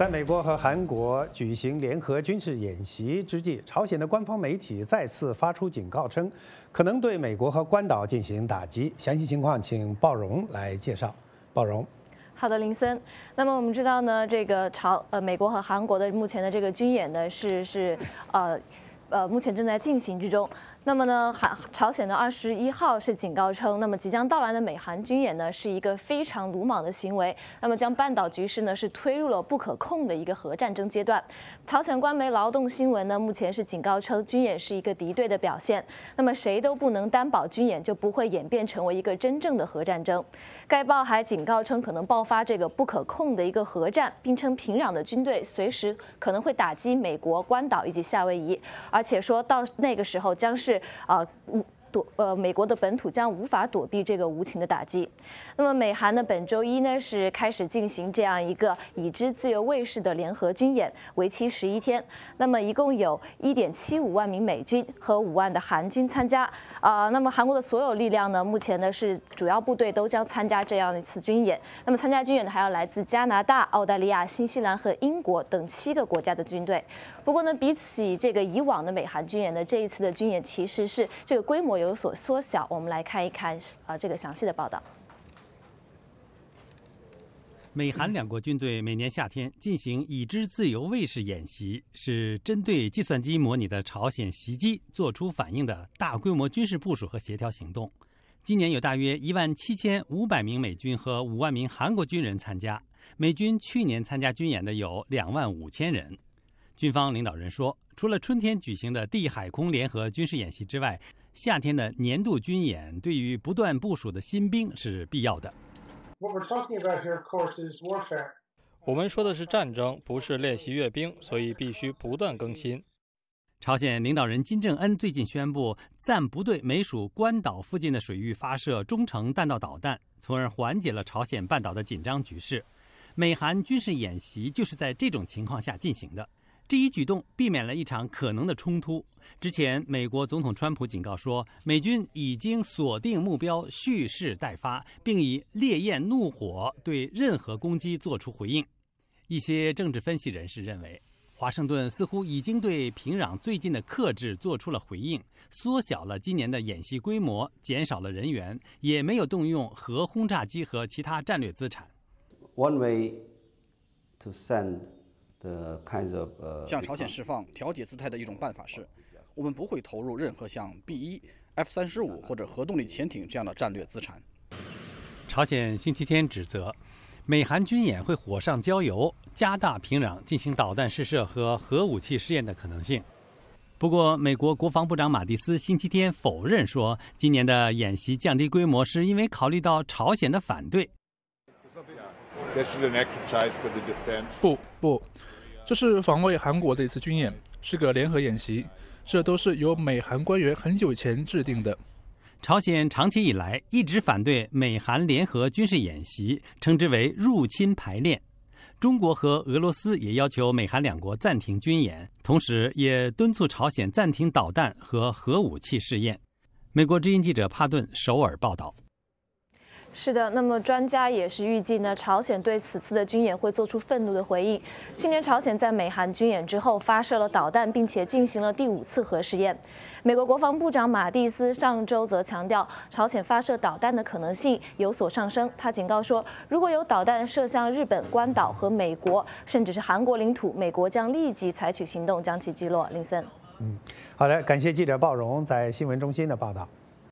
在美国和韩国举行联合军事演习之际，朝鲜的官方媒体再次发出警告称，可能对美国和关岛进行打击。详细情况请鲍荣来介绍。鲍荣，好的，林森。那么我们知道呢，这个朝呃，美国和韩国的目前的这个军演呢，是是呃。呃，目前正在进行之中。那么呢，韩朝鲜的二十一号是警告称，那么即将到来的美韩军演呢，是一个非常鲁莽的行为，那么将半岛局势呢是推入了不可控的一个核战争阶段。朝鲜官媒劳动新闻呢，目前是警告称，军演是一个敌对的表现。那么谁都不能担保军演就不会演变成为一个真正的核战争。该报还警告称，可能爆发这个不可控的一个核战，并称平壤的军队随时可能会打击美国关岛以及夏威夷，而。而且说到那个时候，将是呃。躲呃，美国的本土将无法躲避这个无情的打击。那么美韩呢，本周一呢是开始进行这样一个已知自由卫士的联合军演，为期十一天。那么一共有一点七五万名美军和五万的韩军参加。呃，那么韩国的所有力量呢，目前呢是主要部队都将参加这样的一次军演。那么参加军演的还要来自加拿大、澳大利亚、新西兰和英国等七个国家的军队。不过呢，比起这个以往的美韩军演呢，这一次的军演其实是这个规模。有所缩小。我们来看一看呃，这个详细的报道。美韩两国军队每年夏天进行“已知自由卫士”演习，是针对计算机模拟的朝鲜袭击做出反应的大规模军事部署和协调行动。今年有大约一万七千五百名美军和五万名韩国军人参加。美军去年参加军演的有两万五千人。军方领导人说，除了春天举行的地海空联合军事演习之外，夏天的年度军演对于不断部署的新兵是必要的。我们说的是战争，不是练习阅兵，所以必须不断更新。朝鲜领导人金正恩最近宣布，暂不对美属关岛附近的水域发射中程弹道导弹，从而缓解了朝鲜半岛的紧张局势。美韩军事演习就是在这种情况下进行的。这一举动避免了一场可能的冲突。之前，美国总统川普警告说，美军已经锁定目标，蓄势待发，并以烈焰怒火对任何攻击作出回应。一些政治分析人士认为，华盛顿似乎已经对平壤最近的克制做出了回应，缩小了今年的演习规模，减少了人员，也没有动用核轰炸机和其他战略资产。One way to send. 向朝鲜释放调解姿态的一种办法是，我们不会投入任何像 B 一、F 三十五或者核动力潜艇这样的战略资产。朝鲜星期天指责美韩军演会火上浇油，加大平壤进行导弹试射和核武器试验的可能性。不过，美国国防部长马蒂斯星期天否认说，今年的演习降低规模是因为考虑到朝鲜的反对。不不，这是防卫韩国的一次军演，是个联合演习。这都是由美韩官员很久前制定的。朝鲜长期以来一直反对美韩联合军事演习，称之为“入侵排练”。中国和俄罗斯也要求美韩两国暂停军演，同时也敦促朝鲜暂停导弹和核武器试验。美国之音记者帕顿，首尔报道。是的，那么专家也是预计呢，朝鲜对此次的军演会做出愤怒的回应。去年朝鲜在美韩军演之后发射了导弹，并且进行了第五次核试验。美国国防部长马蒂斯上周则强调，朝鲜发射导弹的可能性有所上升。他警告说，如果有导弹射向日本关岛和美国，甚至是韩国领土，美国将立即采取行动将其击落。林森，嗯，好的，感谢记者鲍荣在新闻中心的报道。